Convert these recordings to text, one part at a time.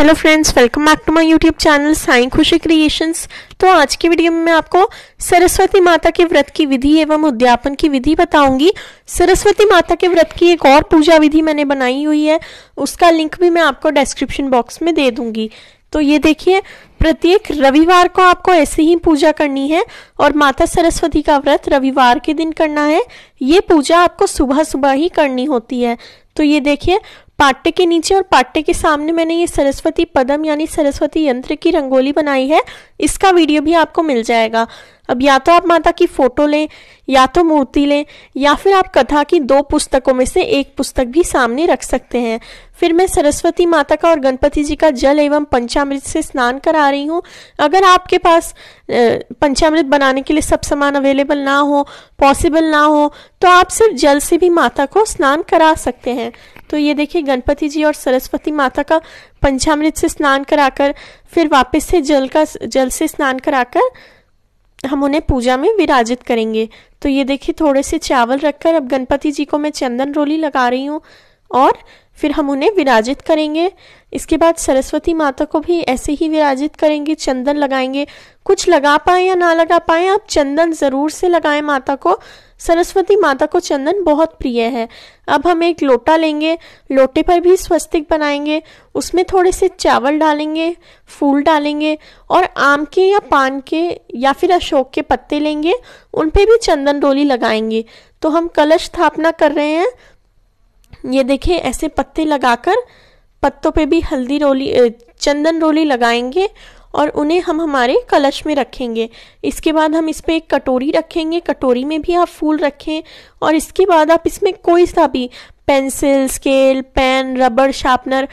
hello friends welcome back to my YouTube channel Sai Khushi creations तो आज की वीडियो में मैं आपको सरस्वती माता के व्रत की विधि एवं उद्यापन की विधि बताऊंगी सरस्वती माता के व्रत की एक और पूजा विधि मैंने बनाई हुई है उसका लिंक भी मैं आपको डिस्क्रिप्शन बॉक्स में दे दूंगी तो ये देखिए प्रत्येक रविवार को आपको ऐसे ही पूजा करनी है और माता सरस्वती का व्रत रविवार के दिन करना है ये पूजा आपको सुबह सुबह ही करनी होती है तो ये देखिए पाट्य के नीचे और पाट्य के सामने मैंने ये सरस्वती पदम यानी सरस्वती यंत्र की रंगोली बनाई है इसका वीडियो भी आपको मिल जाएगा अब या तो आप माता की फोटो लें या तो मूर्ति लें या फिर आप कथा की दो पुस्तकों में से एक पुस्तक भी सामने रख सकते हैं फिर मैं सरस्वती माता का और गणपति जी का जल एवं पंचामृत से स्नान करा रही हूँ अगर आपके पास पंचामृत बनाने के लिए सब सामान अवेलेबल ना हो पॉसिबल ना हो तो आप सिर्फ जल से भी माता को स्नान करा सकते हैं तो ये देखिए गणपति जी और सरस्वती माता का पंचामृत से स्नान कराकर फिर वापस से जल का जल से स्नान कराकर हम उन्हें पूजा में विराजित करेंगे तो ये देखिए थोड़े से चावल रखकर अब गणपति जी को मैं चंदन रोली लगा रही हूँ और फिर हम उन्हें विराजित करेंगे इसके बाद सरस्वती माता को भी ऐसे ही विराजित करेंगे चंदन लगाएंगे कुछ लगा पाए या ना लगा पाए आप चंदन ज़रूर से लगाएं माता को सरस्वती माता को चंदन बहुत प्रिय है अब हम एक लोटा लेंगे लोटे पर भी स्वस्तिक बनाएंगे उसमें थोड़े से चावल डालेंगे फूल डालेंगे और आम के या पान के या फिर अशोक के पत्ते लेंगे उन पर भी चंदन डोली लगाएंगे तो हम कलश स्थापना कर रहे हैं ये देखें ऐसे पत्ते लगाकर पत्तों पे भी हल्दी रोली चंदन रोली लगाएंगे और उन्हें हम हमारे कलश में रखेंगे इसके बाद हम इस पर एक कटोरी रखेंगे कटोरी में भी आप फूल रखें और इसके बाद आप इसमें कोई सा भी पेंसिल स्केल पेन रबड़ शार्पनर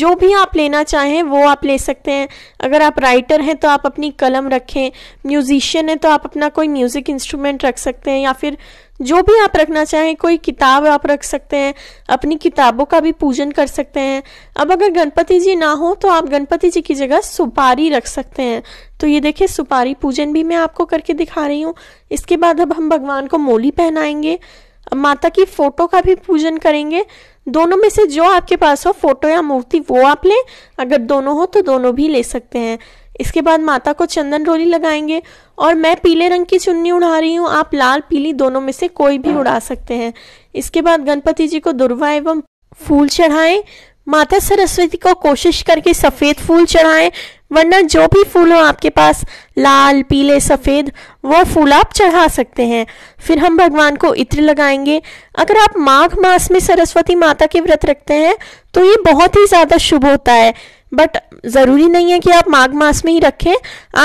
जो भी आप लेना चाहें वो आप ले सकते हैं अगर आप राइटर हैं तो आप अपनी कलम रखें म्यूज़िशियन है तो आप अपना कोई म्यूज़िक इंस्ट्रूमेंट रख सकते हैं या फिर जो भी आप रखना चाहें कोई किताब आप रख सकते हैं अपनी किताबों का भी पूजन कर सकते हैं अब अगर गणपति जी ना हो तो आप गणपति जी की जगह सुपारी रख सकते हैं तो ये देखिए सुपारी पूजन भी मैं आपको करके दिखा रही हूँ इसके बाद अब हम भगवान को मोली पहनाएंगे माता की फोटो का भी पूजन करेंगे दोनों में से जो आपके पास हो फोटो या मूर्ति वो आप लें अगर दोनों हो तो दोनों भी ले सकते हैं इसके बाद माता को चंदन रोली लगाएंगे और मैं पीले रंग की चुन्नी उड़ा रही हूँ आप लाल पीली दोनों में से कोई भी उड़ा सकते हैं इसके बाद गणपति जी को दुर्वा एवं फूल चढ़ाएं माता सरस्वती को कोशिश करके सफ़ेद फूल चढ़ाएं वरना जो भी फूल हो आपके पास लाल पीले सफ़ेद वो फूल आप चढ़ा सकते हैं फिर हम भगवान को इत्र लगाएंगे अगर आप माघ मास में सरस्वती माता के व्रत रखते हैं तो ये बहुत ही ज़्यादा शुभ होता है बट ज़रूरी नहीं है कि आप माघ मास में ही रखें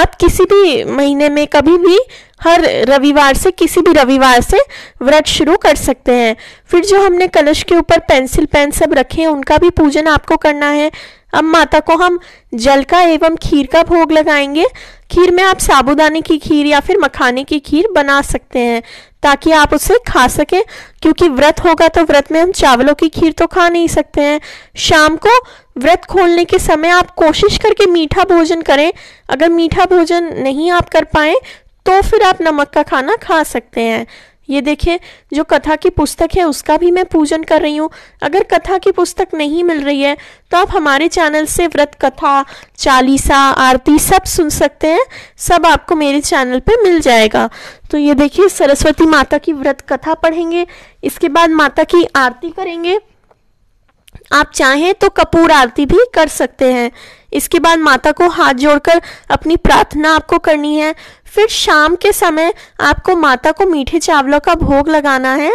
आप किसी भी महीने में कभी भी हर रविवार से किसी भी रविवार से व्रत शुरू कर सकते हैं फिर जो हमने कलश के ऊपर पेंसिल पेन सब रखे हैं उनका भी पूजन आपको करना है अब माता को हम जल का एवं खीर का भोग लगाएंगे खीर में आप साबुदाने की खीर या फिर मखाने की खीर बना सकते हैं ताकि आप उसे खा सकें क्योंकि व्रत होगा तो व्रत में हम चावलों की खीर तो खा नहीं सकते हैं शाम को व्रत खोलने के समय आप कोशिश करके मीठा भोजन करें अगर मीठा भोजन नहीं आप कर पाए तो फिर आप नमक का खाना खा सकते हैं ये देखिए जो कथा की पुस्तक है उसका भी मैं पूजन कर रही हूँ अगर कथा की पुस्तक नहीं मिल रही है तो आप हमारे चैनल से व्रत कथा चालीसा आरती सब सुन सकते हैं सब आपको मेरे चैनल पे मिल जाएगा तो ये देखिए सरस्वती माता की व्रत कथा पढ़ेंगे इसके बाद माता की आरती करेंगे आप चाहें तो कपूर आरती भी कर सकते हैं इसके बाद माता को हाथ जोड़कर अपनी प्रार्थना आपको करनी है फिर शाम के समय आपको माता को मीठे चावलों का भोग लगाना है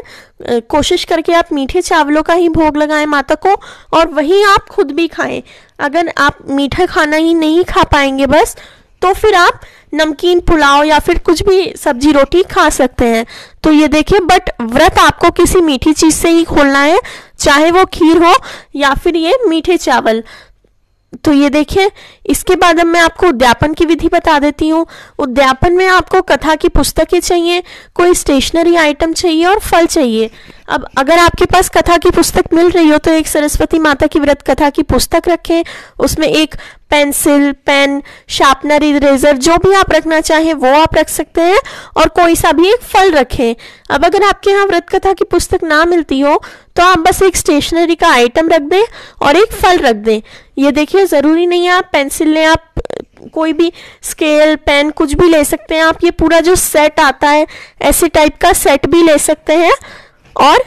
कोशिश करके आप मीठे चावलों का ही भोग लगाएं माता को और वही आप खुद भी खाएं अगर आप मीठा खाना ही नहीं खा पाएंगे बस तो फिर आप नमकीन पुलाव या फिर कुछ भी सब्जी रोटी खा सकते हैं तो ये देखिए बट व्रत आपको किसी मीठी चीज़ से ही खोलना है चाहे वो खीर हो या फिर ये मीठे चावल तो ये देखिए इसके बाद अब मैं आपको उद्यापन की विधि बता देती हूँ उद्यापन में आपको कथा की पुस्तकें चाहिए कोई स्टेशनरी आइटम चाहिए और फल चाहिए अब अगर आपके पास कथा की पुस्तक मिल रही हो तो एक सरस्वती माता की व्रत कथा की पुस्तक रखें उसमें एक पेंसिल पेन शार्पनर इरेजर जो भी आप रखना चाहें वो आप रख सकते हैं और कोई सा भी एक फल रखें अब अगर आपके यहाँ व्रत कथा की पुस्तक ना मिलती हो तो आप बस एक स्टेशनरी का आइटम रख दें और एक फल रख दें ये देखिए ज़रूरी नहीं है आप पेंसिल लें आप कोई भी स्केल पेन कुछ भी ले सकते हैं आप ये पूरा जो सेट आता है ऐसे टाइप का सेट भी ले सकते हैं और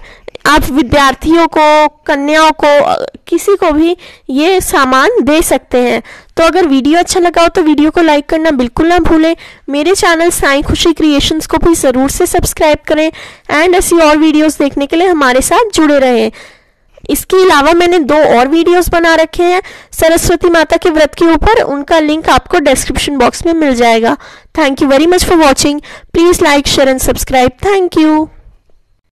आप विद्यार्थियों को कन्याओं को किसी को भी ये सामान दे सकते हैं तो अगर वीडियो अच्छा लगा हो तो वीडियो को लाइक करना बिल्कुल ना भूलें मेरे चैनल साई खुशी क्रिएशंस को भी ज़रूर से सब्सक्राइब करें एंड ऐसी और वीडियोस देखने के लिए हमारे साथ जुड़े रहें इसके अलावा मैंने दो और वीडियोस बना रखे हैं सरस्वती माता के व्रत के ऊपर उनका लिंक आपको डिस्क्रिप्शन बॉक्स में मिल जाएगा thank you very much for watching please like share and subscribe thank you